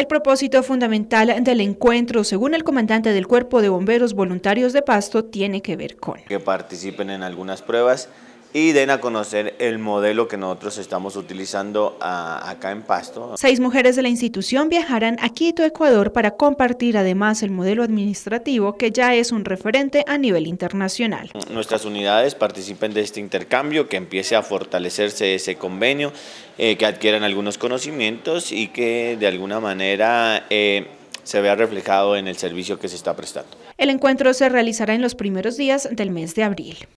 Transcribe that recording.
El propósito fundamental del encuentro, según el comandante del Cuerpo de Bomberos Voluntarios de Pasto, tiene que ver con... Que participen en algunas pruebas y den a conocer el modelo que nosotros estamos utilizando ah, acá en Pasto. Seis mujeres de la institución viajarán a Quito, Ecuador, para compartir además el modelo administrativo que ya es un referente a nivel internacional. Nuestras unidades participen de este intercambio, que empiece a fortalecerse ese convenio, eh, que adquieran algunos conocimientos y que de alguna manera... Eh, se vea reflejado en el servicio que se está prestando. El encuentro se realizará en los primeros días del mes de abril.